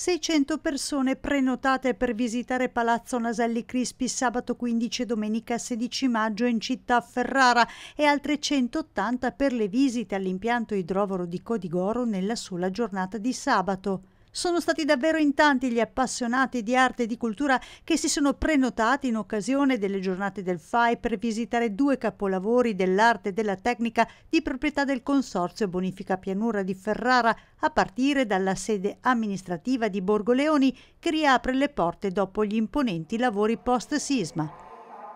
600 persone prenotate per visitare Palazzo Naselli Crispi sabato 15 e domenica 16 maggio in città Ferrara e altre 180 per le visite all'impianto idrovoro di Codigoro nella sola giornata di sabato. Sono stati davvero in tanti gli appassionati di arte e di cultura che si sono prenotati in occasione delle giornate del FAI per visitare due capolavori dell'arte e della tecnica di proprietà del Consorzio Bonifica Pianura di Ferrara, a partire dalla sede amministrativa di Borgo Leoni, che riapre le porte dopo gli imponenti lavori post-sisma.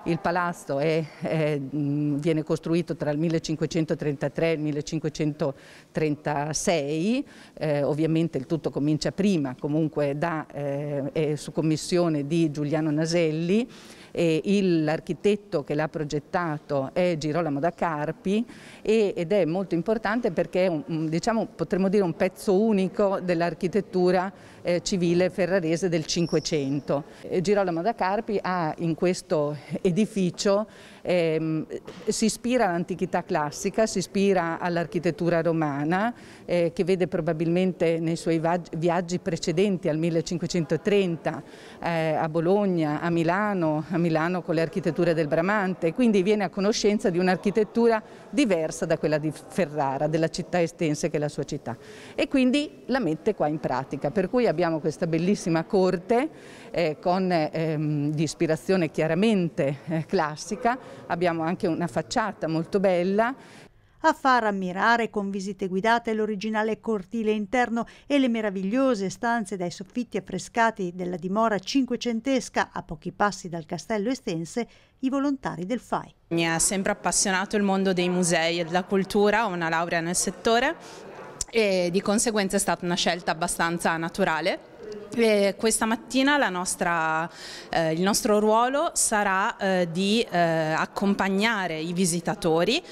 Il palazzo è, è, viene costruito tra il 1533 e il 1536, eh, ovviamente il tutto comincia prima, comunque da, eh, su commissione di Giuliano Naselli l'architetto che l'ha progettato è Girolamo da Carpi e, ed è molto importante perché è un, diciamo, potremmo dire un pezzo unico dell'architettura eh, civile ferrarese del Cinquecento. Girolamo da Carpi ha in questo edificio edificio ehm, si ispira all'antichità classica, si ispira all'architettura romana eh, che vede probabilmente nei suoi viaggi precedenti al 1530 eh, a Bologna, a Milano, a Milano con le architetture del Bramante, quindi viene a conoscenza di un'architettura diversa da quella di Ferrara, della città estense che è la sua città e quindi la mette qua in pratica, per cui abbiamo questa bellissima corte eh, con, ehm, di ispirazione chiaramente eh, classica abbiamo anche una facciata molto bella a far ammirare con visite guidate l'originale cortile interno e le meravigliose stanze dai soffitti affrescati della dimora cinquecentesca a pochi passi dal castello estense i volontari del FAI. Mi ha sempre appassionato il mondo dei musei e della cultura, ho una laurea nel settore e di conseguenza è stata una scelta abbastanza naturale eh, questa mattina nostra, eh, il nostro ruolo sarà eh, di eh, accompagnare i visitatori,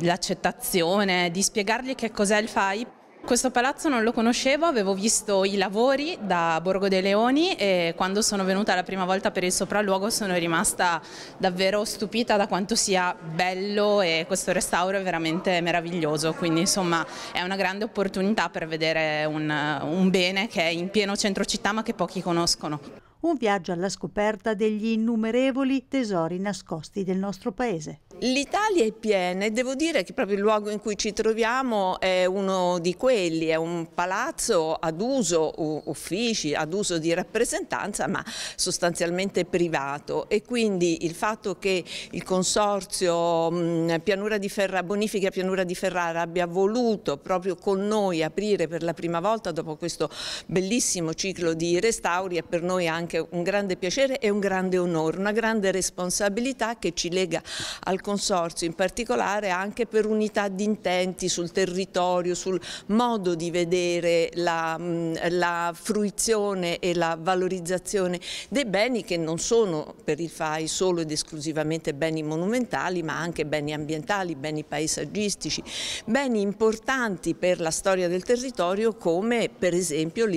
l'accettazione, di spiegargli che cos'è il FAIP questo palazzo non lo conoscevo, avevo visto i lavori da Borgo dei Leoni e quando sono venuta la prima volta per il sopralluogo sono rimasta davvero stupita da quanto sia bello e questo restauro è veramente meraviglioso, quindi insomma è una grande opportunità per vedere un, un bene che è in pieno centro città ma che pochi conoscono un viaggio alla scoperta degli innumerevoli tesori nascosti del nostro paese. L'Italia è piena e devo dire che proprio il luogo in cui ci troviamo è uno di quelli, è un palazzo ad uso uffici, ad uso di rappresentanza ma sostanzialmente privato e quindi il fatto che il consorzio mm, Pianura di Ferrara, Bonifica Pianura di Ferrara abbia voluto proprio con noi aprire per la prima volta dopo questo bellissimo ciclo di restauri è per noi anche anche un grande piacere e un grande onore, una grande responsabilità che ci lega al Consorzio, in particolare anche per unità di intenti sul territorio, sul modo di vedere la, la fruizione e la valorizzazione dei beni che non sono per il FAI solo ed esclusivamente beni monumentali ma anche beni ambientali, beni paesaggistici, beni importanti per la storia del territorio come per esempio eh,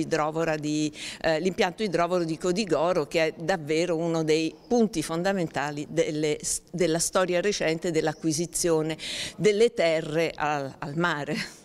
l'impianto idrovoro di, eh, di Codigno Vigoro che è davvero uno dei punti fondamentali delle, della storia recente dell'acquisizione delle terre al, al mare.